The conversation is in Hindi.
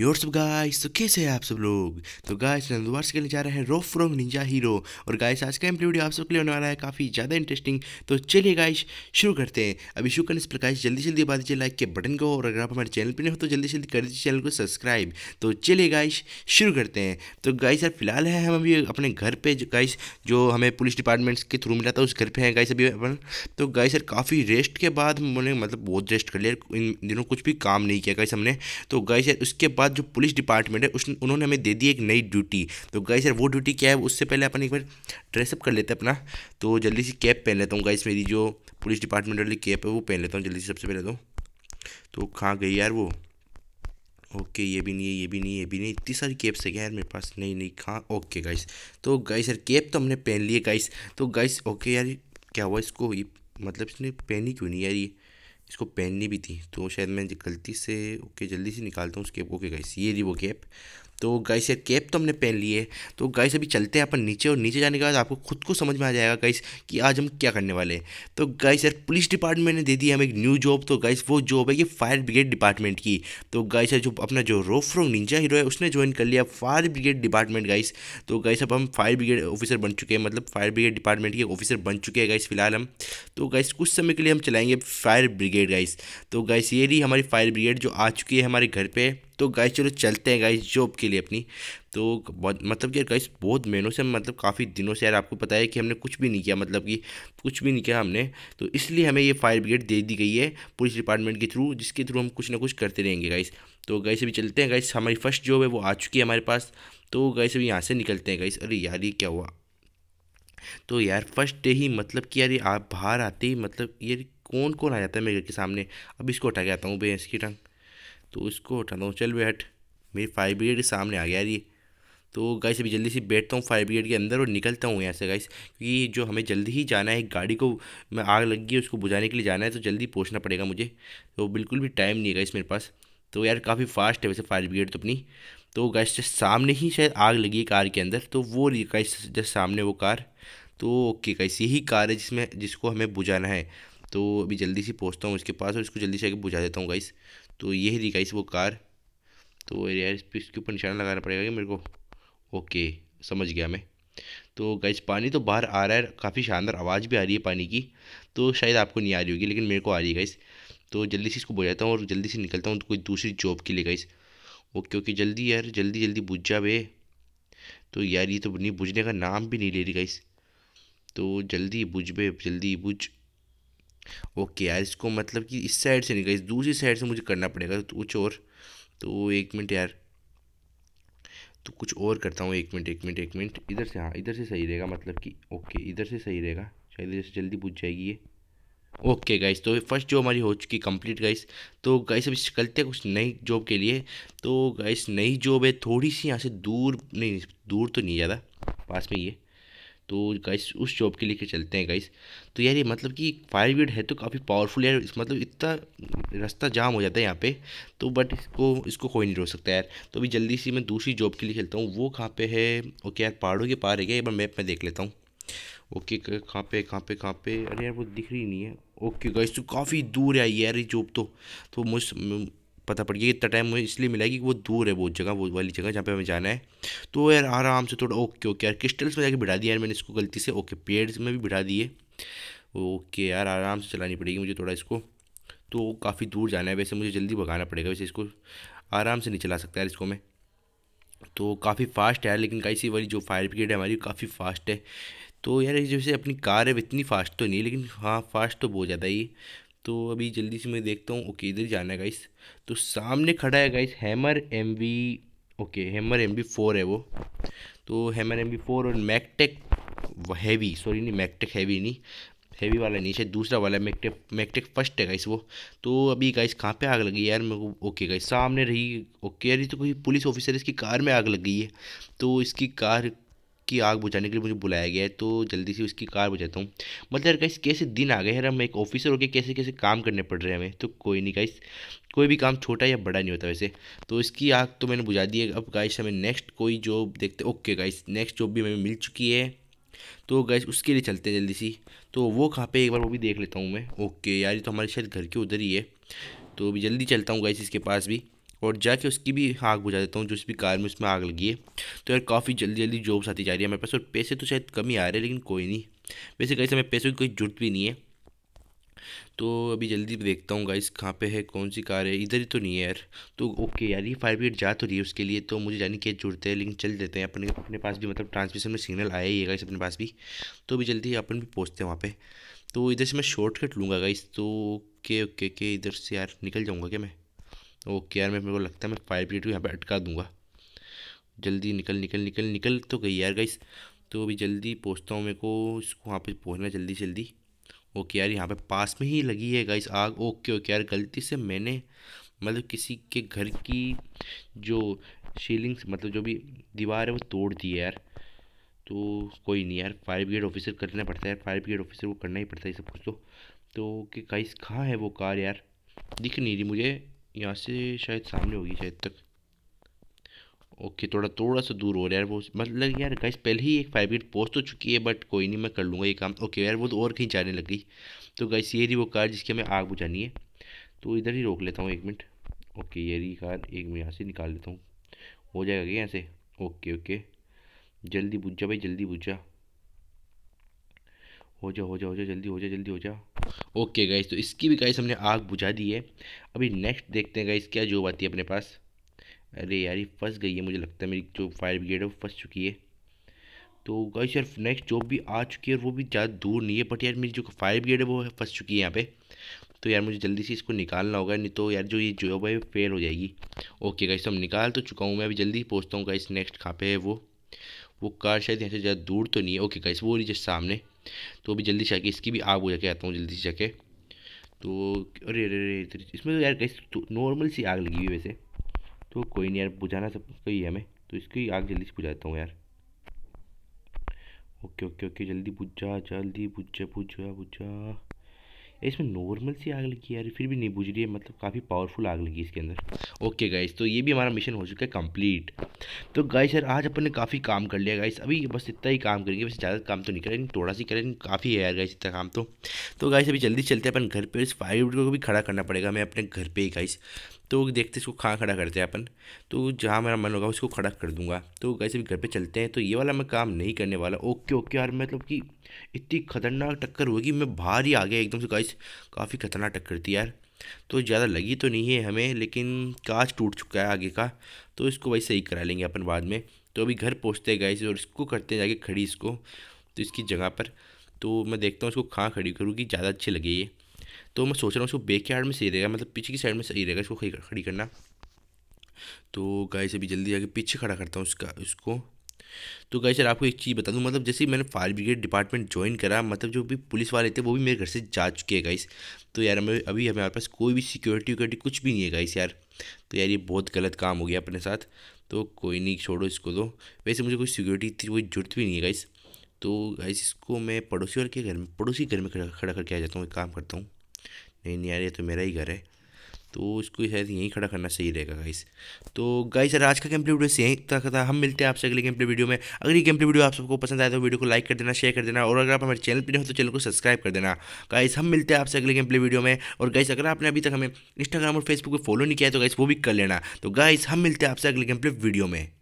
योर सब गाइस तो कैसे हैं आप सब लोग तो गाइस दोबारा से खेलने जा रहे हैं रो फ्रॉम निंजा हीरो और गाइस आज का एम्प्ली आप सबके लिए होने वाला है काफ़ी ज़्यादा इंटरेस्टिंग तो चलिए गाइस शुरू करते हैं अभी शुरू करने से पहले गाइस जल्दी जल्दी बता दीजिए लाइक के बटन को और अगर आप हमारे चैनल पर नहीं हो तो जल्दी जल्दी कर दीजिए चैनल को सब्सक्राइब तो चलिए गाइस शुरू करते हैं तो गाइस यार फिलहाल है हम अभी अपने घर पर गाइस जो हमें पुलिस डिपार्टमेंट्स के थ्रू मिला था उस घर पर हैं गाइस अभी अपन तो गाइस यार काफ़ी रेस्ट के बाद मैंने मतलब बहुत रेस्ट कर लिया इन दिनों कुछ भी काम नहीं किया गाइस हमने तो गाइस यार उसके बाद जो पुलिस डिपार्टमेंट है उस उन्होंने हमें दे दी एक नई ड्यूटी तो गाइस यार वो ड्यूटी क्या है उससे पहले अपन एक बार ड्रेसअप कर लेते हैं अपना तो जल्दी सी कैप पहन लेता हूँ गाइस मेरी जो पुलिस डिपार्टमेंट वाली कैप है वो पहन लेता हूँ जल्दी से सबसे पहले तो तो कहाँ गई यार वो ओके ये भी नहीं है ये भी नहीं है ये भी नहीं इतनी सारी कैप्स है यार मेरे पास नहीं नहीं कहाँ ओके गाइस तो गाइस यार कैप तो हमने पहन लिए गाइस तो गाइस ओके यार क्या हुआ इसको ये मतलब इसने पहनी क्यों नहीं यार ये इसको पहननी भी थी तो शायद मैं गलती से ओके जल्दी से निकालता हूँ उस कैप को के गाइस ये रही वो कैप तो गाइस यार कैप तो हमने पहन ली है तो गाइस अभी चलते हैं अपन नीचे और नीचे जाने के बाद आपको खुद को समझ में आ जाएगा गाइस कि आज हम क्या करने वाले हैं तो गाइस यार पुलिस डिपार्टमेंट ने दे दी हमें एक न्यू जॉब तो गाइस वो जॉब है ये फायर ब्रिगेड डिपार्टमेंट की तो गाइस यार जो अपना जो रोफ रोक निंजा हीरो है उसने ज्वाइन कर लिया फायर ब्रिगेड डिपार्टमेंट गाइस तो गाइस अब हम फायर ब्रिगेड ऑफिसर बन चुके हैं मतलब फायर ब्रिगेड डिपार्टमेंट के ऑफिसर बन चुके हैं गाइस फिलहाल हम तो गाइस कुछ समय के लिए हम चलाएंगे फायर ब्रिगेड गाइस तो गाइस ये रही हमारी फायर ब्रिगेड जो आ चुकी है हमारे घर पर तो गाइस चलो चलते हैं गाइस जॉब के लिए अपनी तो बहुत मतलब कि गाइस बहुत महीनों से मतलब काफ़ी दिनों से यार आपको पता है कि हमने कुछ भी नहीं किया मतलब कि कुछ भी नहीं किया हमने तो इसलिए हमें ये फायर ब्रिगेड दे दी गई है पुलिस डिपार्टमेंट के थ्रू जिसके थ्रू हम कुछ ना कुछ करते रहेंगे गाइस तो गाइस अभी चलते हैं गाइस हमारी फर्स्ट जॉब है वो आ चुकी है हमारे पास तो गाइस अभी यहाँ से निकलते हैं गाइस अरे यार ये क्या हुआ तो यार फर्स्ट डे ही मतलब कि यार ये आप बाहर आते ही मतलब ये कौन कौन आ जाता है मेरे घर के सामने अब इसको हटा के आता हूँ भैंस की टंग तो इसको हटा हूँ चल बैठ मेरी फायर ब्रिगेड के सामने आ गया यार ये तो गाइस अभी जल्दी से बैठता हूँ फायर ब्रिगेड के अंदर और निकलता हूँ यहाँ से गाइस क्योंकि जो हमें जल्दी ही जाना है गाड़ी को मैं आग लग गई उसको बुझाने के लिए जाना है तो जल्दी पहुँचना पड़ेगा मुझे तो बिल्कुल भी टाइम नहीं है गाइस मेरे पास तो यार काफ़ी फास्ट है वैसे फायर ब्रिगेड तो अपनी तो गाइस जस्ट सामने ही शायद आग लगी है कार के अंदर तो वो गाइस जस्ट सामने वो कार तो ओके गाइस यही कार है जिसमें जिसको हमें बुझाना है तो अभी जल्दी से पहुँचता हूँ उसके पास और इसको जल्दी से आगे बुझा देता हूँ गाइस तो ये रही गाइस वो कार तो यार इसके ऊपर निशाना लगाना पड़ेगा कि मेरे को ओके समझ गया मैं तो गाइस पानी तो बाहर आ रहा है काफ़ी शानदार आवाज़ भी आ रही है पानी की तो शायद आपको नहीं आ रही होगी लेकिन मेरे को आ रही है गाइस तो जल्दी से इसको बुझाता हूँ और जल्दी से निकलता हूँ तो कोई दूसरी जॉब के लिए गाइस ओके ओके जल्दी यार जल्दी जल्दी बुझ जा भे तो यार ये तो नहीं बुझने का नाम भी नहीं ले रही गाइस तो जल्दी बुझ बे जल्दी बुझ ओके यार इसको मतलब कि इस साइड से नहीं गई दूसरी साइड से मुझे करना पड़ेगा तो कुछ और तो एक मिनट यार तो कुछ और करता हूँ एक मिनट एक मिनट एक मिनट इधर से हाँ इधर से सही रहेगा मतलब कि ओके इधर से सही रहेगा शायद इधर से जल्दी पूछ जाएगी ये ओके गाइस तो फर्स्ट जॉब हमारी हो चुकी कंप्लीट गाइस तो गाइस अब चलते हैं कुछ नई जॉब के लिए तो गाइस नई जॉब है थोड़ी सी यहाँ से दूर नहीं दूर तो नहीं ज़्यादा पास में ये तो गाइस उस जॉब के लेके चलते हैं गाइस तो यार ये मतलब कि फायर ब्रिगेड है तो काफ़ी पावरफुल यार इस मतलब इतना रास्ता जाम हो जाता है यहाँ पे तो बट इसको इसको कोई नहीं रोक सकता यार तो अभी जल्दी से मैं दूसरी जॉब के लिए खेलता हूँ वो कहाँ पे है ओके यार पहाड़ों के पार है क्या एक बार मैप में देख लेता हूँ ओके कहाँ पे कहाँ पे कहाँ पे अरे यार वो दिख रही नहीं है ओके गाइस तो काफ़ी दूर आई यार ये जॉब तो तो मुझ पता पड़ गया इतना टाइम मुझे इसलिए मिला कि वो दूर है वो जगह वो वाली जगह जहाँ पे हमें जाना है तो यार आराम से थोड़ा ओके ओके यार क्रिस्टल्स में जाके बिठा दिया यार मैंने इसको गलती से ओके पेड़ में भी बिठा दिए ओके यार आराम से चलानी पड़ेगी मुझे थोड़ा इसको तो काफ़ी दूर जाना है वैसे मुझे जल्दी भगाना पड़ेगा वैसे इसको आराम से नहीं चला सकता यार इसको मैं तो काफ़ी फास्ट है लेकिन कैसी वाली जो फायर ब्रिगेड है हमारी काफ़ी फास्ट है तो यार जैसे अपनी कार है इतनी फास्ट तो नहीं लेकिन हाँ फास्ट तो बहुत ज़्यादा ही तो अभी जल्दी से मैं देखता हूँ ओके इधर जाना है गाइस तो सामने खड़ा है guys hammer M okay hammer M four है वो तो हैमर एम फोर और मैकटेक हैवी सॉरी नहीं मैकटेक हैवी नहीं हैवी वाला नहीं शायद दूसरा वाला मैकटेक मैकटेक फर्स्ट है गाइस वो तो अभी गाइस कहाँ पे आग लगी यार मेरे को ओके गाइस सामने रही ओके यार ये तो कोई पुलिस ऑफिसर इसकी कार में आग लग गई है तो इसकी कार की आग बुझाने के लिए मुझे बुलाया गया है तो जल्दी से उसकी कार बुझाता हूँ मतलब यार गाइस कैसे दिन आ गए यार हम एक ऑफिसर होकर कैसे कैसे काम करने पड़ रहे हैं हमें तो कोई नहीं गाइस कोई भी काम छोटा या बड़ा नहीं होता वैसे तो इसकी आग तो मैंने बुझा दी है अब गाइस हमें नेक्स्ट कोई जॉब देखते ओके गाइस नेक्स्ट जॉब भी हमें मिल चुकी है तो गैस उसके लिए चलते हैं जल्दी सी तो वो कहाँ पर एक बार वो भी देख लेता हूँ मैं ओके यार ये तो हमारे शायद घर के उधर ही है तो अभी जल्दी चलता हूँ गैस इसके पास भी और जाके उसकी भी आग बुझा देता हूँ जिस भी कार में उसमें आग लगी है तो यार काफ़ी जल्दी जल्दी जॉब्स आती जा रही है हमारे पास और पैसे तो शायद कम ही आ रहे हैं लेकिन कोई नहीं वैसे कहीं समय पैसों की कोई जरूरत भी नहीं है तो अभी जल्दी देखता हूँ गाइस कहाँ पे है कौन सी कार है इधर ही तो नहीं है यार तो ओके यार ये फायर ब्रिगेड जा तो रही है उसके लिए तो मुझे जाने की जरूरत है लेकिन चल देते हैं अपने अपने पास भी मतलब ट्रांसमिशन में सिग्नल आया ही है गाइस अपने पास भी तो अभी जल्दी अपन भी पहुँचते हैं वहाँ पर तो इधर से मैं शॉर्टकट लूँगा गाइस तो ओके ओके ओके इधर से यार निकल जाऊँगा क्या मैं ओके यार मैं मेरे को लगता है मैं फायर ब्रिगेड को यहाँ पर अटका दूँगा जल्दी निकल निकल निकल निकल तो गई यार गाइस तो अभी जल्दी पहुँचता हूँ मेरे को इसको वहाँ पर पहुँचना जल्दी जल्दी ओके यार यहाँ पे पास में ही लगी है गाइस आग ओके ओके यार गलती से मैंने मतलब किसी के घर की जो शीलिंग्स मतलब जो भी दीवार है वो तोड़ दी है यार तो कोई नहीं यार फायर ब्रिगेड ऑफिसर करना पड़ता है फायर ब्रिगेड ऑफिसर को करना ही पड़ता है सब कुछ तो तो कि गाइस कहाँ है वो कार यार दिख नहीं रही मुझे यहाँ से शायद सामने होगी शायद तक ओके थोड़ा थोड़ा सा दूर हो रहा है वो मतलब यार गाइस पहले ही एक फाइव मिनट पहुँच तो चुकी है बट कोई नहीं मैं कर लूँगा ये काम ओके यार वो तो और कहीं जाने लग गई तो गाइस ये रही वो कार जिसकी हमें आग बुझानी है तो इधर ही रोक लेता हूँ एक मिनट ओके ये रही कार एक मैं यहाँ से निकाल लेता हूँ हो जाएगा क्या यहाँ से ओके ओके जल्दी बुझ जा भाई जल्दी बुझ जा हो जा हो जा हो जा जल्दी हो जा जल्दी हो जा ओके गाइस तो इसकी भी गाइस हमने आग बुझा दी है अभी नेक्स्ट देखते हैं गाइस क्या जॉब आती है अपने पास अरे यार ये फंस गई है मुझे लगता है मेरी जो फायर ब्रिगेड है वो फंस चुकी है तो गाइस यार नेक्स्ट जॉब भी आ चुकी है और वो भी ज़्यादा दूर नहीं है बट यार मेरी जो फायर ब्रिगेड है वो फंस चुकी है यहाँ पर तो यार मुझे जल्दी से इसको निकालना होगा नहीं तो यार जो ये जॉब है फेल हो जाएगी ओके गाइस तो हम निकाल तो चुका हूँ मैं अभी जल्दी पहुँचता हूँ गाइस नेक्स्ट कहाँ पर है वो वो कार शायद यहाँ से ज़्यादा दूर तो नहीं है ओके गाइस वो नीचे सामने तो अभी जल्दी से आके इसकी भी आग बुझा के आता हूँ जल्दी से जाके तो अरे अरे अरे इसमें तो यार कैसे नॉर्मल तो सी आग लगी हुई वैसे तो कोई नहीं यार बुझाना सब ही है हमें तो इसकी आग जल्दी से बुझाता हूँ यार ओके ओके ओके जल्दी बुझा जल्दी बुझा बुझा बुझा इसमें नॉर्मल सी आग लगी यार फिर भी नहीं बुझ रही है मतलब काफ़ी पावरफुल आग लगी इसके अंदर ओके गाइस तो ये भी हमारा मिशन हो चुका है कंप्लीट तो गाइस यार आज अपन ने काफ़ी काम कर लिया गाइस अभी बस इतना ही काम करेंगे वैसे ज़्यादा काम तो नहीं करेंगे थोड़ा सी करेंगे काफ़ी है यार गाइस इतना काम तो तो गाइस अभी जल्दी चलते हैं अपन घर पर इस फायर को भी खड़ा करना पड़ेगा हमें अपने घर पर ही गाइस तो देखते इसको कहाँ खड़ा करते हैं अपन तो जहाँ मेरा मन होगा उसको खड़ा कर दूंगा तो गाइस अभी घर पर चलते हैं तो ये वाला मैं काम नहीं करने वाला ओके ओके यार मतलब कि इतनी खतरनाक टक्कर होगी मैं बाहर ही आ गया एकदम से गाइस काफ़ी खतरनाक टक्कर थी यार तो ज़्यादा लगी तो नहीं है हमें लेकिन कांच टूट चुका है आगे का तो इसको भाई सही करा लेंगे अपन बाद में तो अभी घर पहुँचते हैं गाइस और इसको करते हैं जाके खड़ी इसको तो इसकी जगह पर तो मैं देखता हूँ इसको कहाँ खड़ी करूँगी ज़्यादा अच्छी लगे ये तो मैं सोच रहा हूँ इसको बेक यार्ड में सही रहेगा मतलब पीछे की साइड में सही रहेगा इसको खड़ी करना तो गाय से अभी जल्दी जाके पीछे खड़ा करता हूँ उसका उसको तो गाइस सर आपको एक चीज़ बता दूँ मतलब जैसे मैंने फायर ब्रिगेड डिपार्टमेंट ज्वाइन करा मतलब जो भी पुलिस वाले थे वो भी मेरे घर से जा चुके हैं गाइस तो यार हमें अभी हमारे पास कोई भी सिक्योरिटी विक्योरिटी कुछ भी नहीं है गाइस यार तो यार ये बहुत गलत काम हो गया अपने साथ तो कोई नहीं छोड़ो इसको तो वैसे मुझे कोई सिक्योरिटी थी कोई जरूरत भी नहीं है गाइस तो गाइस इसको मैं पड़ोसी और के घर में पड़ोसी घर में खड़ा खड़ा करके आ जाता हूँ एक काम करता हूँ नहीं नहीं यार ये तो मेरा ही घर है तो इसको शायद यहीं खड़ा करना सही रहेगा गाइस तो गाइस सर आज का गेम वीडियो से यहीं तक था हम मिलते हैं आपसे अगले गेम वीडियो में अगर ये वीडियो आप सबको पसंद आए तो वीडियो को लाइक कर देना शेयर कर देना और अगर आप हमारे चैनल पर हो तो चैनल को सब्सक्राइब कर देना गाइस हम मिलते हैं आपसे अगले गेम वीडियो में और गाइस अगर आपने अभी तक हमें इंस्टाग्राम और फेसबुक पर फॉलो नहीं किया है तो गाइस वो भी कर लेना तो गाइस हम मिलते हैं आपसे अगले गेम वीडियो में